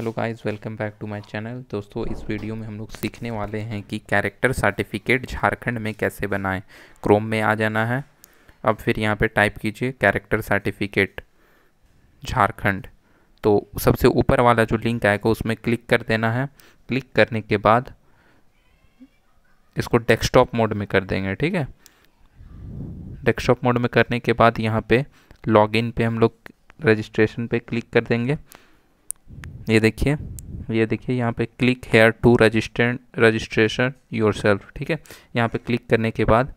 hello guys welcome back to my channel दोस्तों इस video में हम लोग सीखने वाले हैं कि कैरेक्टर सर्टिफिकेट झारखंड में कैसे बनाएं क्रोम में आ जाना है अब फिर यहाँ पे टाइप कीजिए कैरेक्टर सर्टिफिकेट झारखंड तो सबसे ऊपर वाला जो लिंक आएगा उसमें क्लिक कर देना है क्लिक करने के बाद इसको डेस्कटॉप मोड में कर देंगे ठीक है डेस्कटॉप मोड में करने के बाद यहाँ पर लॉग इन हम लोग रजिस्ट्रेशन पर क्लिक कर देंगे ये देखिए ये देखिए यहाँ पे क्लिक हेयर टू रजिस्टेंट रजिस्ट्रेशन योर सेल्फ ठीक है यहाँ पे क्लिक करने के बाद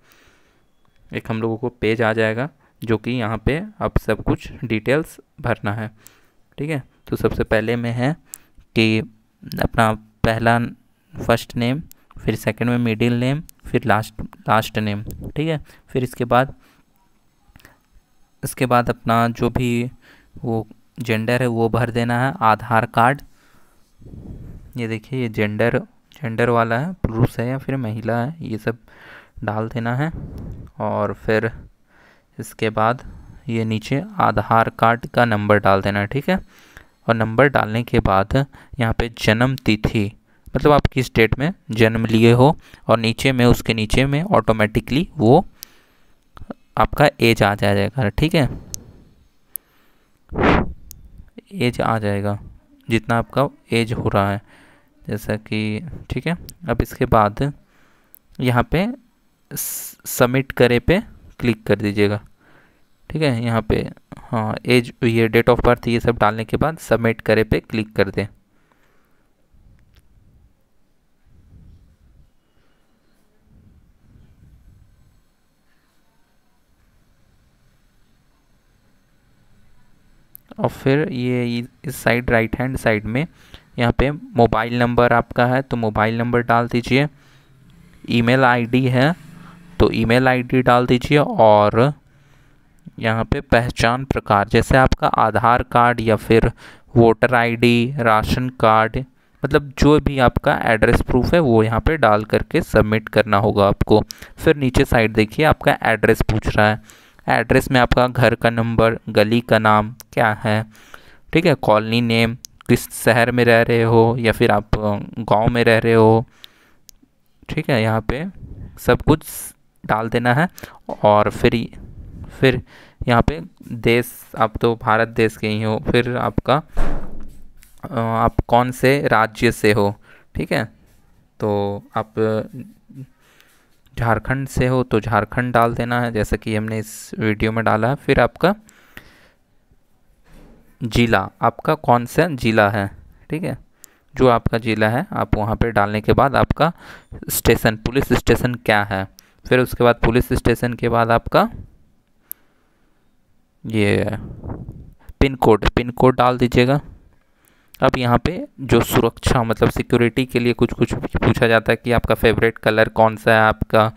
एक हम लोगों को पेज आ जाएगा जो कि यहाँ पे अब सब कुछ डिटेल्स भरना है ठीक है तो सबसे पहले में है कि अपना पहला फर्स्ट नेम फिर सेकंड में मिडिल नेम फिर लास्ट लास्ट नेम ठीक है फिर इसके बाद इसके बाद अपना जो भी वो जेंडर है वो भर देना है आधार कार्ड ये देखिए ये जेंडर जेंडर वाला है पुरुष है या फिर महिला है ये सब डाल देना है और फिर इसके बाद ये नीचे आधार कार्ड का नंबर डाल देना है ठीक है और नंबर डालने के बाद यहाँ पे जन्म तिथि मतलब आप किस डेट में जन्म लिए हो और नीचे में उसके नीचे में ऑटोमेटिकली वो आपका एज आ जाएगा ठीक है एज आ जाएगा जितना आपका एज हो रहा है जैसा कि ठीक है अब इसके बाद यहाँ पे सबमिट करे पे क्लिक कर दीजिएगा ठीक है यहाँ पे हाँ एज ये डेट ऑफ बर्थ ये सब डालने के बाद सबमिट करे पे क्लिक कर दें और फिर ये इस साइड राइट हैंड साइड में यहाँ पे मोबाइल नंबर आपका है तो मोबाइल नंबर डाल दीजिए ईमेल आईडी है तो ईमेल आईडी डाल दीजिए और यहाँ पे पहचान प्रकार जैसे आपका आधार कार्ड या फिर वोटर आईडी राशन कार्ड मतलब जो भी आपका एड्रेस प्रूफ है वो यहाँ पे डाल करके सबमिट करना होगा आपको फिर नीचे साइड देखिए आपका एड्रेस पूछ रहा है एड्रेस में आपका घर का नंबर गली का नाम क्या है ठीक है कॉलोनी नेम किस शहर में रह रहे हो या फिर आप गांव में रह रहे हो ठीक है यहाँ पे सब कुछ डाल देना है और फिर फिर यहाँ पे देश आप तो भारत देश के ही हो फिर आपका आप कौन से राज्य से हो ठीक है तो आप झारखंड से हो तो झारखंड डाल देना है जैसा कि हमने इस वीडियो में डाला है फिर आपका जिला आपका कौन सा जिला है ठीक है जो आपका ज़िला है आप वहाँ पे डालने के बाद आपका स्टेशन पुलिस स्टेशन क्या है फिर उसके बाद पुलिस स्टेशन के बाद आपका ये पिन कोड पिन कोड डाल दीजिएगा अब यहाँ पे जो सुरक्षा मतलब सिक्योरिटी के लिए कुछ कुछ पूछा जाता है कि आपका फेवरेट कलर कौन सा है आपका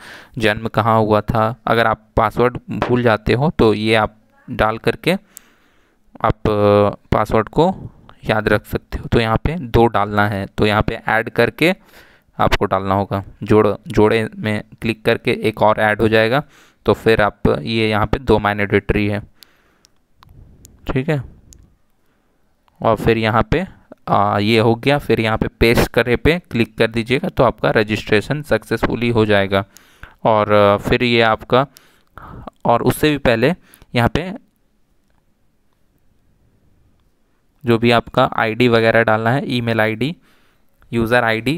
जन्म कहाँ हुआ था अगर आप पासवर्ड भूल जाते हो तो ये आप डाल करके आप पासवर्ड को याद रख सकते हो तो यहाँ पे दो डालना है तो यहाँ पे ऐड करके आपको डालना होगा जोड़ जोड़े में क्लिक करके एक और ऐड हो जाएगा तो फिर आप ये यहाँ पे दो मैंडेटरी है ठीक है और फिर यहाँ पे आ, ये हो गया फिर यहाँ पे पेस्ट करे पे क्लिक कर दीजिएगा तो आपका रजिस्ट्रेशन सक्सेसफुली हो जाएगा और फिर ये आपका और उससे भी पहले यहाँ पे जो भी आपका आईडी वगैरह डालना है ईमेल आईडी यूज़र आईडी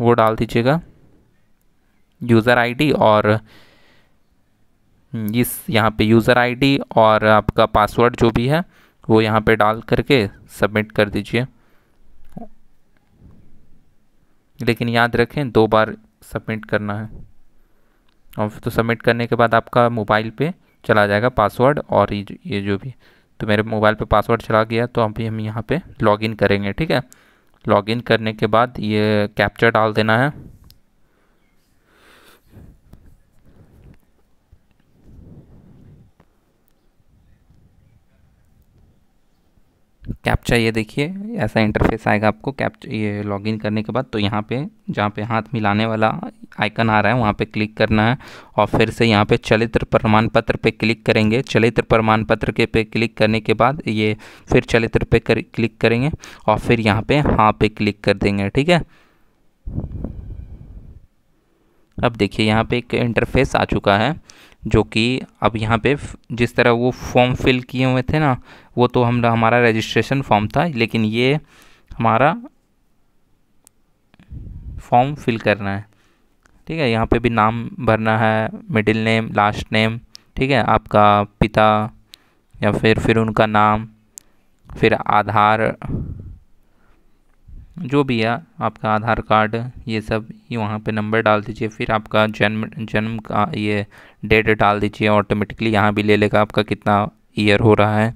वो डाल दीजिएगा यूज़र आईडी और हम्म, इस यहाँ पे यूज़र आईडी और आपका पासवर्ड जो भी है वो यहाँ पे डाल करके सबमिट कर दीजिए लेकिन याद रखें दो बार सबमिट करना है और तो सबमिट करने के बाद आपका मोबाइल पे चला जाएगा पासवर्ड और ये ये जो भी तो मेरे मोबाइल पे पासवर्ड चला गया तो अभी हम यहाँ पे लॉगिन करेंगे ठीक है लॉगिन करने के बाद ये कैप्चर डाल देना है कैप्चा ये देखिए ऐसा इंटरफेस आएगा आपको कैप ये लॉगिन करने के बाद तो यहाँ पे जहाँ पे हाथ मिलाने वाला आइकन आ रहा है वहाँ पे क्लिक करना है और फिर से यहाँ पे चलित्र प्रमाण पत्र पे क्लिक करेंगे चलित्र प्रमाण पत्र के पे क्लिक करने के बाद ये फिर चलित्र पे कर, क्लिक करेंगे और फिर यहाँ पर हाँ पे क्लिक कर देंगे ठीक है अब देखिए यहाँ पर एक इंटरफेस आ चुका है जो कि अब यहाँ पे जिस तरह वो फॉर्म फिल किए हुए थे ना वो तो हम हमारा रजिस्ट्रेशन फॉर्म था लेकिन ये हमारा फॉर्म फिल करना है ठीक है यहाँ पे भी नाम भरना है मिडिल नेम लास्ट नेम ठीक है आपका पिता या फिर फिर उनका नाम फिर आधार जो भी है आपका आधार कार्ड ये सब ये वहाँ पे नंबर डाल दीजिए फिर आपका जन्म जन्म का ये डेट डाल दीजिए ऑटोमेटिकली यहाँ भी ले लेगा आपका कितना ईयर हो रहा है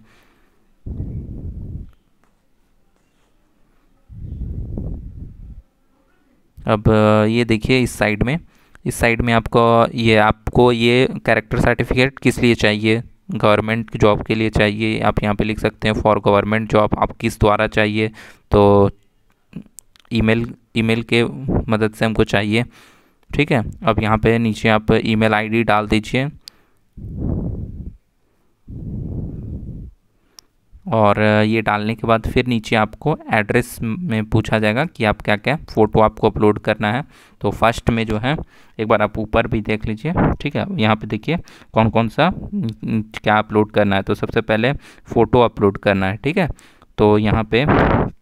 अब ये देखिए इस साइड में इस साइड में आपको ये आपको ये कैरेक्टर सर्टिफिकेट किस लिए चाहिए गवर्नमेंट जॉब के लिए चाहिए आप यहाँ पे लिख सकते हैं फॉर गवर्नमेंट जॉब आप किस द्वारा चाहिए तो ईमेल ईमेल के मदद से हमको चाहिए ठीक है अब यहाँ पे नीचे आप ईमेल आईडी डाल दीजिए और ये डालने के बाद फिर नीचे आपको एड्रेस में पूछा जाएगा कि आप क्या क्या फ़ोटो आपको अपलोड करना है तो फर्स्ट में जो है एक बार आप ऊपर भी देख लीजिए ठीक है यहाँ पे देखिए कौन कौन सा क्या अपलोड करना है तो सबसे पहले फ़ोटो अपलोड करना है ठीक है तो यहाँ पे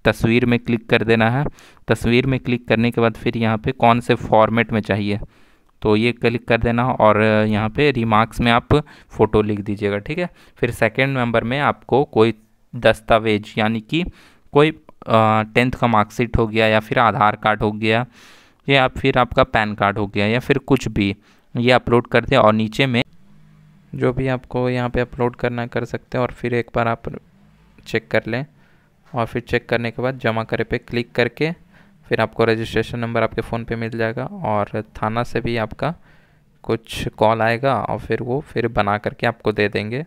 तस्वीर में क्लिक कर देना है तस्वीर में क्लिक करने के बाद फिर यहाँ पे कौन से फॉर्मेट में चाहिए तो ये क्लिक कर देना और यहाँ पे रिमार्क्स में आप फ़ोटो लिख दीजिएगा ठीक है फिर सेकेंड नंबर में आपको कोई दस्तावेज यानी कि कोई टेंथ का मार्कशीट हो गया या फिर आधार कार्ड हो गया या फिर आपका पैन कार्ड हो गया या फिर कुछ भी ये अपलोड कर दें और नीचे में जो भी आपको यहाँ पे अपलोड करना कर सकते हैं और फिर एक बार आप चेक कर लें और फिर चेक करने के बाद जमा करे पे क्लिक करके फिर आपको रजिस्ट्रेशन नंबर आपके फ़ोन पे मिल जाएगा और थाना से भी आपका कुछ कॉल आएगा और फिर वो फिर बना करके आपको दे देंगे